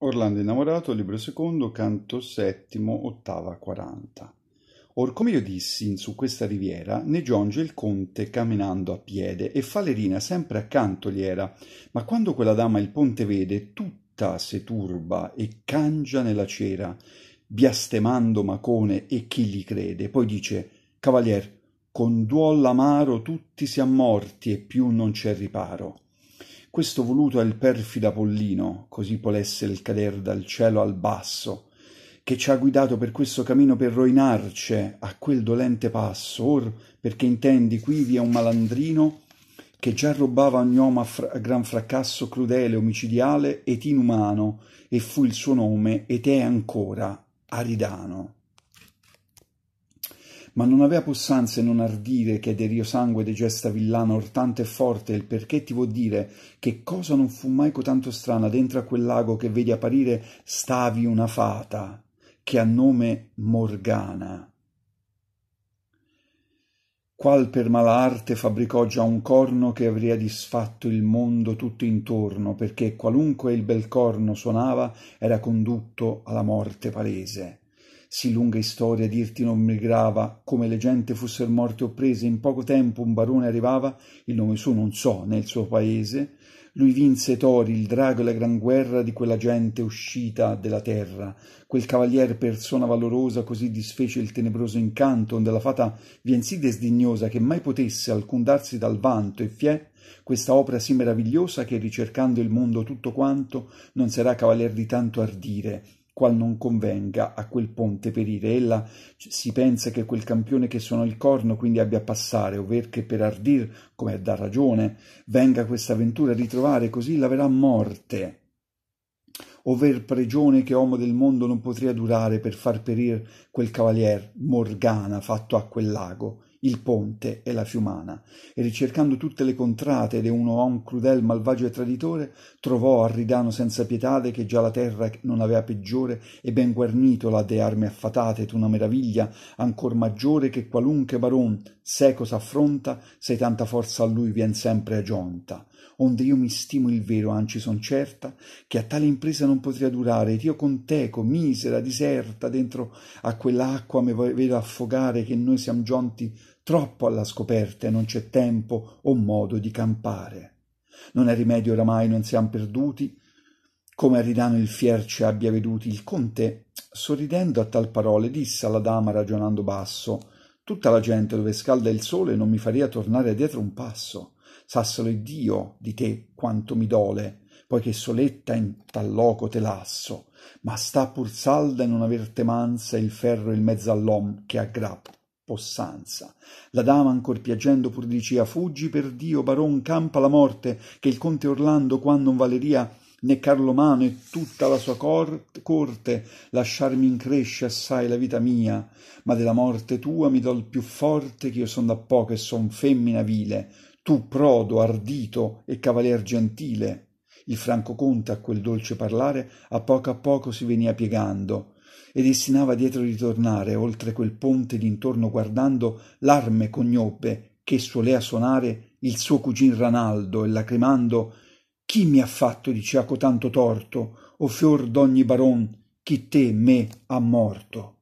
Orlando innamorato, libro secondo, canto settimo, ottava quaranta. Or come io dissi, in su questa riviera, ne giunge il conte camminando a piede, e Falerina sempre accanto gli era, ma quando quella dama il ponte vede, tutta se turba e cangia nella cera, biastemando Macone e chi gli crede, poi dice, Cavalier, con duol amaro tutti siamo morti e più non c'è riparo questo voluto è il perfido Apollino, così polesse il cader dal cielo al basso, che ci ha guidato per questo cammino per roinarci a quel dolente passo, or perché intendi quivi è un malandrino che già rubava ogni uomo a, fra- a gran fracasso crudele, omicidiale ed inumano, e fu il suo nome ed è ancora Aridano ma non avea possanza e non ardire che de rio sangue de gesta villana ortante e forte il perché ti vuol dire che cosa non fu mai cotanto strana dentro a quel lago che vedi apparire stavi una fata che ha nome Morgana qual per mala arte fabbricò già un corno che avria disfatto il mondo tutto intorno, perché qualunque il bel corno suonava era condotto alla morte palese. Sì lunga istoria dirti non mi grava, come le gente fusser morte o prese, in poco tempo un barone arrivava, il nome suo non so, nel suo paese, lui vinse Tori, il drago e la gran guerra di quella gente uscita della terra. Quel cavalier, persona valorosa, così disfece il tenebroso incanto, onde la fata vien sì desdignosa che mai potesse alcun darsi dal vanto e fiè questa opera sì meravigliosa che ricercando il mondo tutto quanto non sarà cavalier di tanto ardire qual non convenga a quel ponte perire. Ella cioè, si pensa che quel campione che suonò il corno quindi abbia a passare, ovver che per ardir, come da ragione, venga questa avventura a ritrovare, così la verrà morte. Over pregione che uomo del mondo non potria durare per far perire quel cavalier Morgana fatto a quel lago, il ponte e la fiumana, e ricercando tutte le contrate de uno om crudel, malvagio e traditore, trovò Arridano senza pietade che già la terra non avea peggiore e ben guarnito la de armi affatate, una meraviglia ancor maggiore che qualunque baron seco s'affronta, se tanta forza a lui vien sempre agionta. Onde io mi stimo il vero, anzi son certa, che a tale impresa non potria durare, ed io teco, misera, diserta, dentro a quell'acqua mi vedo affogare che noi siam giunti Troppo alla scoperta e non c'è tempo o modo di campare. Non è rimedio oramai, non siamo perduti. Come a Ridano il ci abbia veduti, il conte, sorridendo a tal parole, disse alla dama ragionando basso Tutta la gente dove scalda il sole non mi faria tornare dietro un passo. Sassalo il Dio di te quanto mi dole, poiché soletta in tal loco te lasso, ma sta pur salda in non aver temanza il ferro e il mezzo all'om che aggrappa possanza. La dama, ancor piangendo, pur dicea «Fuggi per Dio, baron, campa la morte, che il conte Orlando, qua non valeria né Carlomano e tutta la sua corte lasciarmi incresce assai la vita mia, ma della morte tua mi dol più forte che io son da poco e son femmina vile, tu prodo, ardito e cavalier gentile». Il franco conte a quel dolce parlare a poco a poco si venia piegando, e destinava dietro di tornare oltre quel ponte d'intorno guardando l'arme cognobbe che solea sonare il suo cugin Ranaldo e lacrimando chi mi ha fatto di Ciaco tanto torto o fior d'ogni baron chi te me ha morto